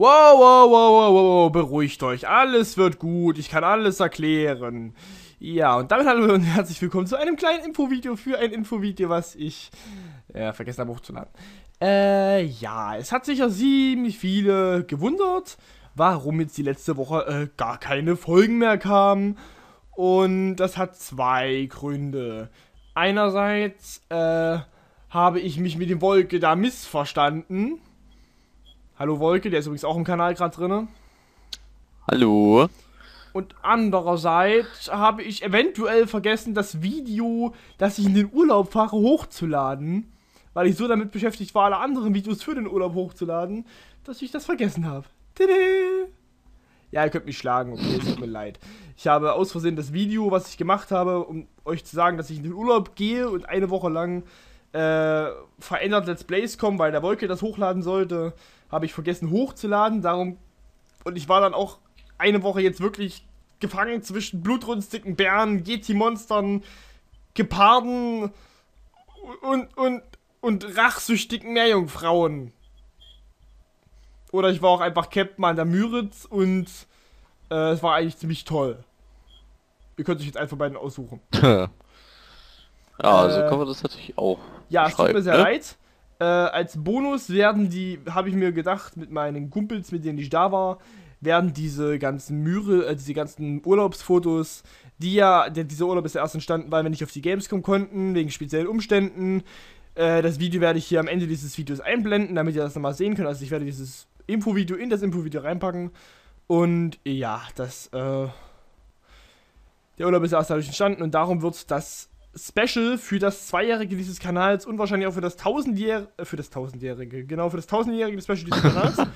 Wow, wow, wow, wow, wow, beruhigt euch. Alles wird gut. Ich kann alles erklären. Ja, und damit hallo und herzlich willkommen zu einem kleinen Infovideo für ein Infovideo, was ich äh, vergessen habe hochzuladen. Äh, ja, es hat sicher ziemlich viele gewundert, warum jetzt die letzte Woche äh, gar keine Folgen mehr kamen. Und das hat zwei Gründe. Einerseits, äh, habe ich mich mit dem Wolke da missverstanden Hallo Wolke, der ist übrigens auch im Kanal gerade drin. Hallo. Und andererseits habe ich eventuell vergessen, das Video, das ich in den Urlaub fahre, hochzuladen. Weil ich so damit beschäftigt war, alle anderen Videos für den Urlaub hochzuladen, dass ich das vergessen habe. Tadä! Ja, ihr könnt mich schlagen, okay, es tut mir leid. Ich habe aus Versehen das Video, was ich gemacht habe, um euch zu sagen, dass ich in den Urlaub gehe und eine Woche lang äh, verändert Let's Plays kommen, weil der Wolke das hochladen sollte. Habe ich vergessen hochzuladen, darum. Und ich war dann auch eine Woche jetzt wirklich gefangen zwischen blutrünstigen Bären, Yeti-Monstern, Geparden und, und, und rachsüchtigen Meerjungfrauen. Oder ich war auch einfach Captain an der Müritz und äh, es war eigentlich ziemlich toll. Ihr könnt euch jetzt einfach beiden aussuchen. Ja, also äh, so können wir das natürlich auch. Ja, es tut mir sehr ne? leid. Äh, als Bonus werden die, habe ich mir gedacht, mit meinen Kumpels, mit denen ich da war, werden diese ganzen Mühre, äh, diese ganzen Urlaubsfotos, die ja, der, dieser Urlaub ist ja erst entstanden, weil wir nicht auf die Gamescom konnten, wegen speziellen Umständen. Äh, das Video werde ich hier am Ende dieses Videos einblenden, damit ihr das nochmal sehen könnt. Also ich werde dieses Infovideo in das Infovideo reinpacken. Und ja, das, äh, der Urlaub ist erst dadurch entstanden und darum wird das Special für das Zweijährige dieses Kanals und wahrscheinlich auch für das Tausendjährige, äh, für das Tausendjährige, genau, für das Tausendjährige Special dieses Kanals.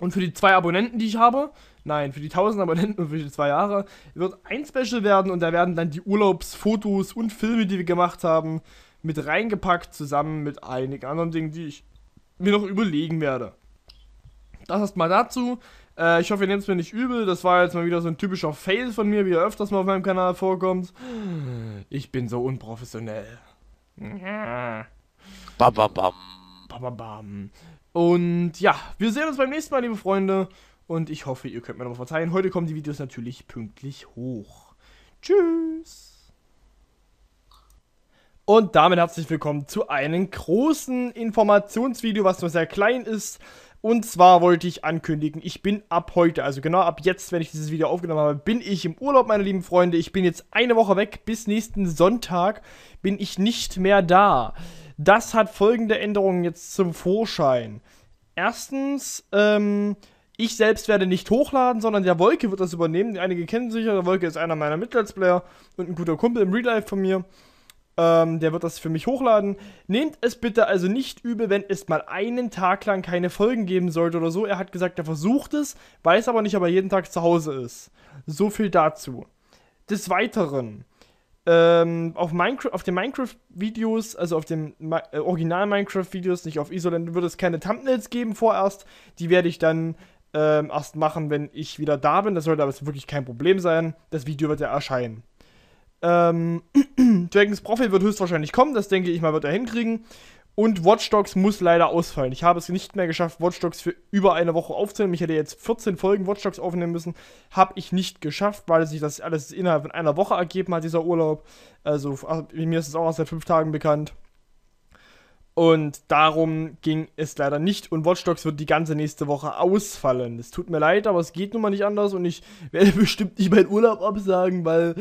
und für die zwei Abonnenten, die ich habe, nein, für die tausend Abonnenten und für die zwei Jahre, wird ein Special werden und da werden dann die Urlaubsfotos und Filme, die wir gemacht haben, mit reingepackt, zusammen mit einigen anderen Dingen, die ich mir noch überlegen werde. Das erstmal dazu. Äh, ich hoffe, ihr nehmt es mir nicht übel. Das war jetzt mal wieder so ein typischer Fail von mir, wie er öfters mal auf meinem Kanal vorkommt. Ich bin so unprofessionell. Bam, bam, bam. Bam, bam, bam. Und ja, wir sehen uns beim nächsten Mal, liebe Freunde. Und ich hoffe, ihr könnt mir noch verzeihen. Heute kommen die Videos natürlich pünktlich hoch. Tschüss. Und damit herzlich willkommen zu einem großen Informationsvideo, was nur sehr klein ist. Und zwar wollte ich ankündigen, ich bin ab heute, also genau ab jetzt, wenn ich dieses Video aufgenommen habe, bin ich im Urlaub, meine lieben Freunde. Ich bin jetzt eine Woche weg, bis nächsten Sonntag bin ich nicht mehr da. Das hat folgende Änderungen jetzt zum Vorschein. Erstens, ähm, ich selbst werde nicht hochladen, sondern der Wolke wird das übernehmen. Einige kennen sich ja, der Wolke ist einer meiner Mitgliedsplayer und ein guter Kumpel im Real Life von mir. Ähm, der wird das für mich hochladen. Nehmt es bitte also nicht übel, wenn es mal einen Tag lang keine Folgen geben sollte oder so. Er hat gesagt, er versucht es, weiß aber nicht, ob er jeden Tag zu Hause ist. So viel dazu. Des Weiteren. Ähm, auf, Minecraft, auf den Minecraft-Videos, also auf den äh, Original-Minecraft-Videos, nicht auf Isoland, wird es keine Thumbnails geben vorerst. Die werde ich dann ähm, erst machen, wenn ich wieder da bin. Das sollte aber wirklich kein Problem sein. Das Video wird ja erscheinen. Ähm, Dragons Profit wird höchstwahrscheinlich kommen, das denke ich mal, wird er hinkriegen. Und Watch Dogs muss leider ausfallen. Ich habe es nicht mehr geschafft, Watch Dogs für über eine Woche aufzunehmen. Ich hätte jetzt 14 Folgen Watch Dogs aufnehmen müssen. Habe ich nicht geschafft, weil sich das alles innerhalb von einer Woche ergeben hat, dieser Urlaub. Also, also mir ist es auch erst seit fünf Tagen bekannt. Und darum ging es leider nicht. Und Watch Dogs wird die ganze nächste Woche ausfallen. Es tut mir leid, aber es geht nun mal nicht anders. Und ich werde bestimmt nicht meinen Urlaub absagen, weil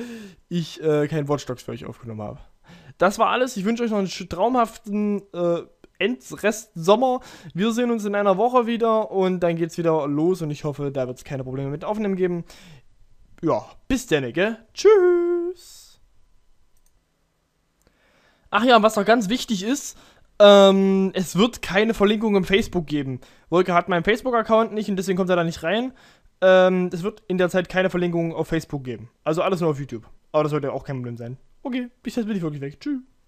ich äh, kein Watch Dogs für euch aufgenommen habe. Das war alles. Ich wünsche euch noch einen traumhaften äh, Endrest Sommer. Wir sehen uns in einer Woche wieder und dann geht es wieder los. Und ich hoffe, da wird es keine Probleme mit Aufnehmen geben. Ja, bis dann, gell? Tschüss! Ach ja, was noch ganz wichtig ist, ähm, es wird keine Verlinkung im Facebook geben. Wolke hat meinen Facebook-Account nicht und deswegen kommt er da nicht rein. Ähm, es wird in der Zeit keine Verlinkung auf Facebook geben. Also alles nur auf YouTube. Aber das sollte auch kein Problem sein. Okay, bis jetzt bin ich wirklich weg. Tschüss.